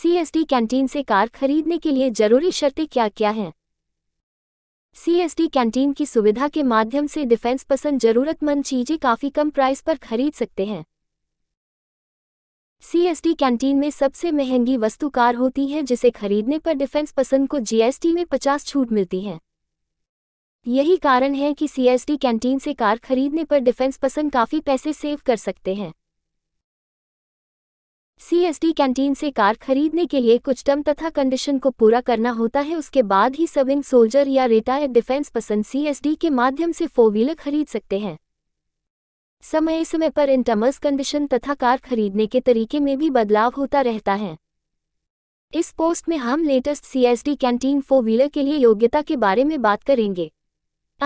CSD canteen से car खरीदने के लिए जरूरी शर्तें क्या क्या हैं सीएसडी कैंटीन की सुविधा के माध्यम से डिफेंस पसंद जरूरतमंद चीजें काफी कम प्राइस पर खरीद सकते हैं सीएसडी कैंटीन में सबसे महंगी वस्तु कार होती है जिसे खरीदने पर डिफेंस पसंद को जीएसटी में 50 छूट मिलती है यही कारण है कि सीएसडी कैंटीन से कार खरीदने पर डिफेंस पसंद काफी पैसे सेव कर सकते हैं सीएसटी कैंटीन से कार खरीदने के लिए कुछ टर्म तथा कंडीशन को पूरा करना होता है उसके बाद ही सविंग सोल्जर या रिटायर्ड डिफेंस पसंद सीएसडी के माध्यम से फोर व्हीलर खरीद सकते हैं समय समय पर इन टर्मस कंडीशन तथा कार खरीदने के तरीके में भी बदलाव होता रहता है इस पोस्ट में हम latest CSD canteen four wheeler के लिए योग्यता के बारे में बात करेंगे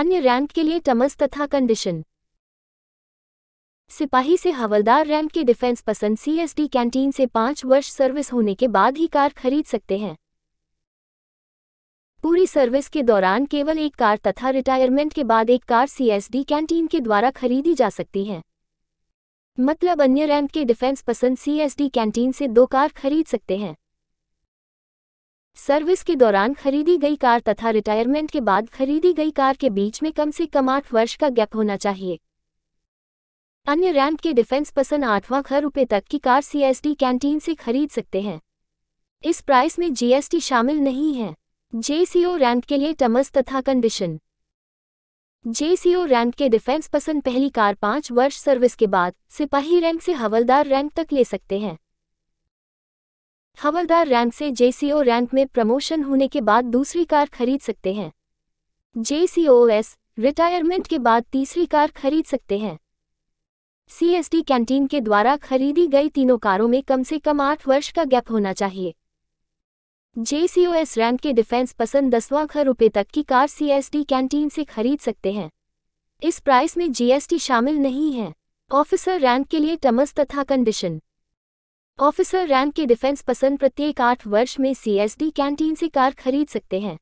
अन्य रैंक के लिए टमस तथा कंडीशन सिपाही से हवलदार रैंक के डिफेंस पसंद सीएसडी कैंटीन से पांच वर्ष सर्विस होने के बाद ही कार खरीद सकते हैं पूरी सर्विस के दौरान केवल एक कार तथा रिटायरमेंट के बाद एक कार सीएसडी कैंटीन के द्वारा खरीदी जा सकती है मतलब अन्य रैंक के डिफेंस पसंद सीएसडी कैंटीन से दो कार खरीद सकते हैं सर्विस के दौरान खरीदी गई कार तथा रिटायरमेंट के बाद खरीदी गई कार के बीच में कम से कम आठ वर्ष का गैप होना चाहिए अन्य रैंक के डिफेंस पसंद आठवां खर रुपये तक की कार सीएसटी कैंटीन से खरीद सकते हैं इस प्राइस में जीएसटी शामिल नहीं है जेसीओ रैंक के लिए टमस तथा कंडीशन जेसीओ रैंक के डिफेंस पसंद पहली कार पांच वर्ष सर्विस के बाद सिपाही रैंक से हवलदार रैंक तक ले सकते हैं हवलदार रैंक से जेसीओ रैंक में प्रमोशन होने के बाद दूसरी कार खरीद सकते हैं जेसीओएस रिटायरमेंट के बाद तीसरी कार खरीद सकते हैं सीएसटी कैंटीन के द्वारा खरीदी गई तीनों कारों में कम से कम आठ वर्ष का गैप होना चाहिए जेसीओएस रैंक के डिफेंस पसंद दसवां खर रुपये तक की कार सीएसटी कैंटीन से खरीद सकते हैं इस प्राइस में जीएसटी शामिल नहीं है ऑफिसर रैंक के लिए टमस तथा कंडीशन ऑफिसर रैंक के डिफेंस पसंद प्रत्येक आठ वर्ष में सीएसडी कैंटीन से कार खरीद सकते हैं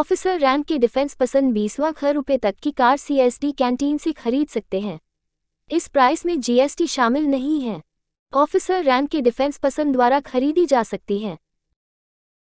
ऑफिसर रैंक के डिफेंस पसंद बीसवां खर रुपये तक की कार सीएसडी कैंटीन से खरीद सकते हैं इस प्राइस में जीएसटी शामिल नहीं है ऑफिसर रैंक के डिफेंस पसंद द्वारा खरीदी जा सकती है